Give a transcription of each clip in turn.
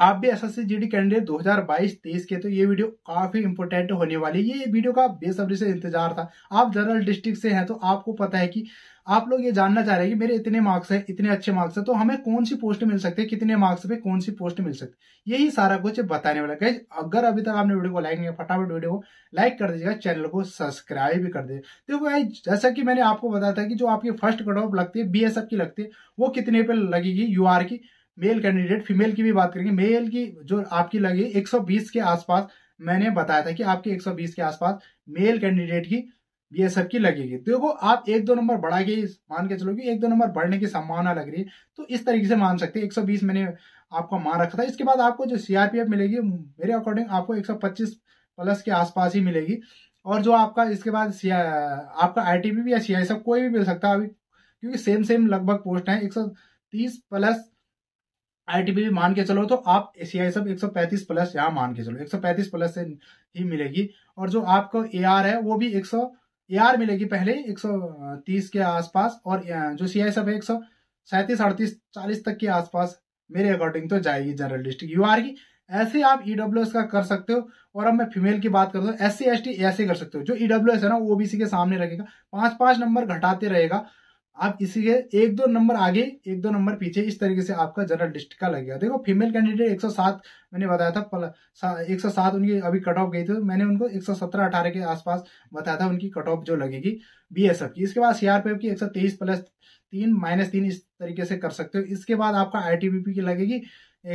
आप भी S S C G D candidate दो हजार बाईस तेईस के तो ये वीडियो काफी इंपोर्टेंट होने वाली है ये वीडियो का बेसब्री से इंतजार था आप जनरल डिस्ट्रिक्ट से हैं तो आपको पता है कि आप लोग ये जानना चाह रहे हैं कि मेरे इतने मार्क्स हैं इतने अच्छे मार्क्स हैं तो हमें कौन सी पोस्ट मिल सकती है कितने मार्क्स पे कौन सी पोस्ट मिल सकती है यही सारा कुछ बताने वाला है अगर अभी तक आपने वीडियो को लाइक नहीं फटाफट वीडियो को लाइक कर दीजिएगा चैनल को सब्सक्राइब भी कर दीजिए देखो भाई जैसा कि मैंने आपको बताया था कि जो आपकी फर्स्ट कट ऑफ लगती है बी की लगती है वो कितने पे लगेगी यू की मेल कैंडिडेट फीमेल की भी बात करेंगे मेल की जो आपकी लगी 120 के आसपास मैंने बताया था कि आपके 120 के आसपास मेल कैंडिडेट की ये की लगेगी तो देखो आप एक दो नंबर बढ़ा के मान के चलोगे एक दो नंबर बढ़ने की संभावना लग रही है तो इस तरीके से मान सकते सौ बीस मैंने आपको मान रखा था इसके बाद आपको जो सीआरपीएफ मिलेगी मेरे अकॉर्डिंग आपको एक प्लस के आसपास ही मिलेगी और जो आपका इसके बाद आपका आई या सी कोई भी मिल सकता है अभी क्योंकि सेम सेम लगभग पोस्ट है एक प्लस आईटीबी भी मान के चलो तो आप सीआई सब 135 प्लस यहाँ मान के चलो 135 प्लस से ही मिलेगी और जो आपको एआर है वो भी 100 एआर मिलेगी पहले 130 के आसपास और जो सीआई सब है एक सौ सैंतीस अड़तीस चालीस तक के आसपास मेरे अकॉर्डिंग तो जाएगी जनरल डिस्ट्रिक्ट यू आर की ऐसे आप ईडब्ल्यू e का कर सकते हो और अब मैं फीमेल की बात करता हूँ एस सी ऐसे कर सकते हो जो ईडब्ल्यू e है ना ओबीसी के सामने रखेगा पांच पांच नंबर घटाते रहेगा आप किसी के एक दो नंबर आगे एक दो नंबर पीछे इस तरीके से आपका जनरल लिस्ट का गया देखो फीमेल कैंडिडेट 107 मैंने बताया था पल, सा, 107 उनकी अभी कट ऑफ गई थी तो मैंने उनको 117 18 के आसपास बताया था उनकी कट ऑफ जो लगेगी बीएसएफ की इसके बाद सीआरपीएफ की 123 प्लस तीन माइनस तीन इस तरीके से कर सकते हो इसके बाद आपका पी की लगेगी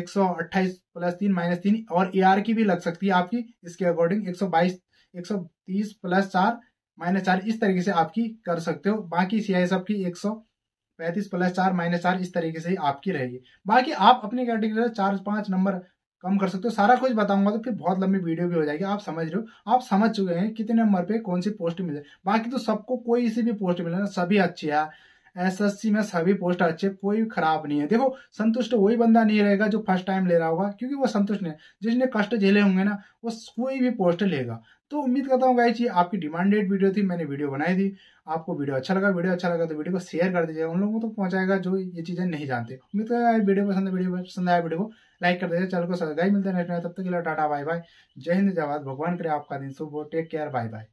128 प्लस तीन माइनस तीन और आर की भी लग सकती है आपकी इसके अकॉर्डिंग सौ 130 प्लस चार माइनस चार इस तरीके से आपकी कर सकते हो बाकी सी आई सबकी एक सौ पैंतीस प्लस चार माइनस चार इस तरीके से ही आपकी रहेगी बाकी आप अपनी कैटेगरी से चार पांच नंबर कम कर सकते हो सारा कुछ बताऊंगा तो फिर बहुत लंबी वीडियो भी हो जाएगी आप समझ रहे हो आप समझ चुके हैं कितने नंबर पे कौन सी पोस्ट मिले बाकी तो सबको कोई सी भी पोस्ट मिले ना सभी अच्छी है एसएससी में सभी पोस्ट अच्छे कोई खराब नहीं है देखो संतुष्ट वही बंदा नहीं रहेगा जो फर्स्ट टाइम ले रहा होगा क्योंकि वो संतुष्ट नहीं जिसने कष्ट झेले होंगे ना वो कोई भी पोस्ट लेगा तो उम्मीद करता हूँ गाई जी आपकी डिमांडेड वीडियो थी मैंने वीडियो बनाई थी आपको वीडियो अच्छा लगा वीडियो अच्छा लगा तो वीडियो को शेयर कर दीजिए उन लोगों को तो पहुंचाएगा जो ये चीज़ें नहीं जानते उम्मीद करेगा वीडियो पसंद वीडियो पसंद आया वीडियो को लाइक कर दीजिए चल को सब्सक्राइब मिलते हैं तब तक के लिए टाटा बाय बाय जय हिंद जय भगवान करे आपका दिन शुभ हो टेक केयर बाय बाय